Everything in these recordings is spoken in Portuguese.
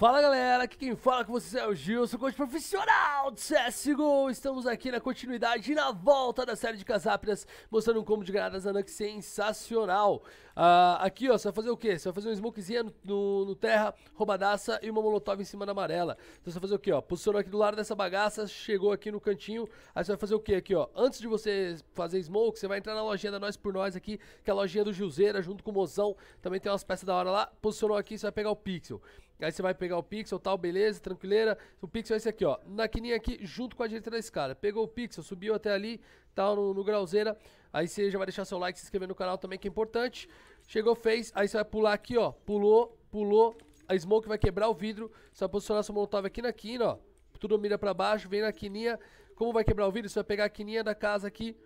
Fala galera, aqui quem fala com vocês é o Gilson, coach profissional do CSGO. Estamos aqui na continuidade e na volta da série de casápidas, mostrando um combo de granadas Anux sensacional. Uh, aqui ó, você vai fazer o quê? Você vai fazer um smokezinha no, no, no, terra, roubadaça e uma molotov em cima da amarela. Então você vai fazer o quê, ó? Posicionou aqui do lado dessa bagaça, chegou aqui no cantinho, aí você vai fazer o quê, aqui ó? Antes de você fazer smoke, você vai entrar na lojinha da Nós por Nós aqui, que é a lojinha do Gilzeira, junto com o Mozão. Também tem umas peças da hora lá. Posicionou aqui, você vai pegar o pixel. Aí você vai pegar o pixel, tal, beleza, tranquileira. O pixel é esse aqui, ó. quininha aqui, junto com a direita da escada. Pegou o pixel, subiu até ali, tal, no, no grauzeira. Aí você já vai deixar seu like, se inscrever no canal também, que é importante. Chegou, fez. Aí você vai pular aqui, ó. Pulou, pulou. A smoke vai quebrar o vidro. Você vai posicionar seu molotov aqui na quina, ó. Tudo mira pra baixo, vem na quininha. Como vai quebrar o vidro? Você vai pegar a quininha da casa aqui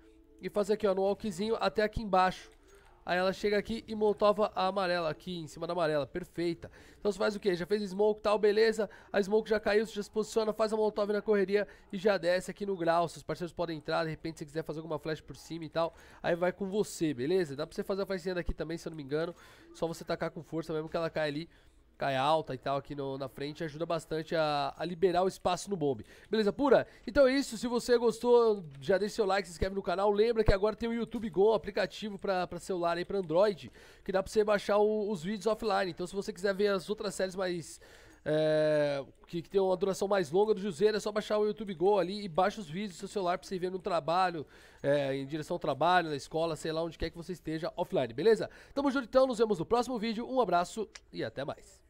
e fazer aqui, ó, no walkzinho até aqui embaixo. Aí ela chega aqui e molotova a amarela aqui, em cima da amarela. Perfeita. Então você faz o que Já fez smoke tal, beleza. A smoke já caiu, você já se posiciona, faz a molotov na correria e já desce aqui no grau. Seus parceiros podem entrar, de repente se quiser fazer alguma flash por cima e tal. Aí vai com você, beleza? Dá pra você fazer a flashzinha daqui também, se eu não me engano. Só você tacar com força mesmo que ela caia ali cai alta e tal aqui no, na frente, ajuda bastante a, a, liberar o espaço no bombe. Beleza, pura? Então é isso, se você gostou, já deixa seu like, se inscreve no canal. Lembra que agora tem o YouTube Go, aplicativo para celular e para Android, que dá para você baixar o, os vídeos offline. Então se você quiser ver as outras séries mais... É, que, que, tem uma duração mais longa do Juseiro, é só baixar o YouTube Go ali e baixa os vídeos do seu celular pra você ver no trabalho, é, em direção ao trabalho, na escola, sei lá, onde quer que você esteja offline, beleza? Tamo junto então, nos vemos no próximo vídeo, um abraço e até mais.